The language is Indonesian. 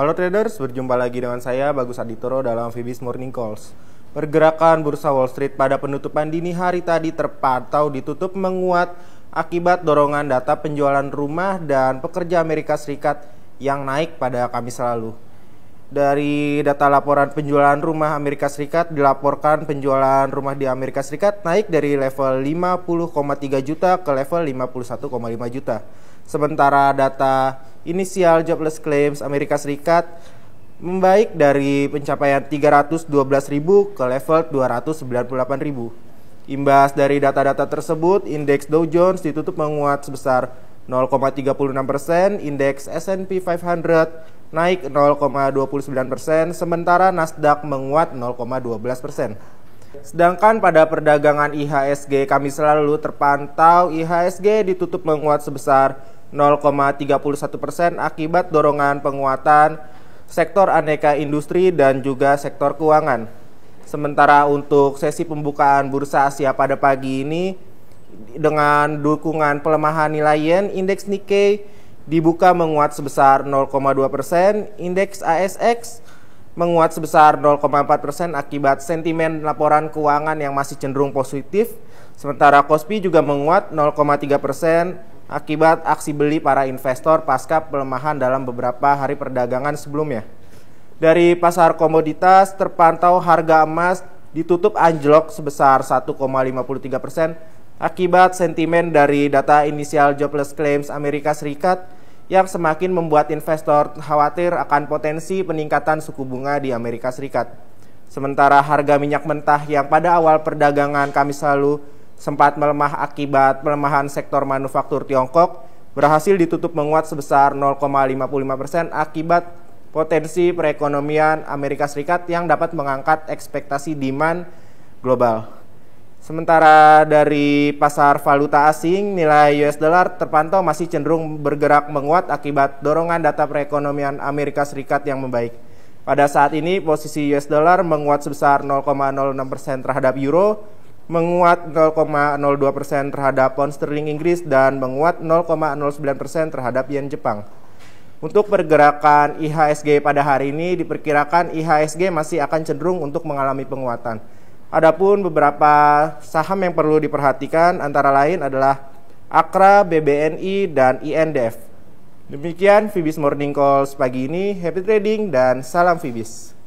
Halo traders, berjumpa lagi dengan saya Bagus Aditoro dalam Vibis Morning Calls. Pergerakan bursa Wall Street pada penutupan dini hari tadi terpantau ditutup menguat akibat dorongan data penjualan rumah dan pekerja Amerika Serikat yang naik pada Kamis lalu. Dari data laporan penjualan rumah Amerika Serikat dilaporkan penjualan rumah di Amerika Serikat naik dari level 50,3 juta ke level 51,5 juta. Sementara data inisial jobless claims Amerika Serikat membaik dari pencapaian 312.000 ke level 298.000. Imbas dari data-data tersebut, indeks Dow Jones ditutup menguat sebesar 0,36 persen, indeks S&P 500 naik 0,29 persen, sementara Nasdaq menguat 0,12 persen. Sedangkan pada perdagangan IHSG kami selalu terpantau IHSG ditutup menguat sebesar 0,31 persen akibat dorongan penguatan sektor aneka industri dan juga sektor keuangan. Sementara untuk sesi pembukaan bursa Asia pada pagi ini dengan dukungan pelemahan nilai yen, indeks Nikkei dibuka menguat sebesar 0,2 persen, indeks ASX menguat sebesar 0,4 persen akibat sentimen laporan keuangan yang masih cenderung positif. Sementara Kospi juga menguat 0,3 persen akibat aksi beli para investor pasca pelemahan dalam beberapa hari perdagangan sebelumnya. Dari pasar komoditas terpantau harga emas ditutup anjlok sebesar 1,53 persen akibat sentimen dari data inisial jobless claims Amerika Serikat yang semakin membuat investor khawatir akan potensi peningkatan suku bunga di Amerika Serikat. Sementara harga minyak mentah yang pada awal perdagangan Kamis lalu sempat melemah akibat pelemahan sektor manufaktur Tiongkok, berhasil ditutup menguat sebesar 0,55% persen akibat potensi perekonomian Amerika Serikat yang dapat mengangkat ekspektasi demand global. Sementara dari pasar valuta asing, nilai US dollar terpantau masih cenderung bergerak menguat akibat dorongan data perekonomian Amerika Serikat yang membaik. Pada saat ini, posisi US dollar menguat sebesar 0,06% persen terhadap euro, menguat 0,02% persen terhadap pound sterling Inggris dan menguat 0,09% persen terhadap yen Jepang. Untuk pergerakan IHSG pada hari ini diperkirakan IHSG masih akan cenderung untuk mengalami penguatan. Adapun beberapa saham yang perlu diperhatikan antara lain adalah Akra, BBNI, dan INDF. Demikian Fibis Morning Calls pagi ini. Happy trading dan salam Fibis.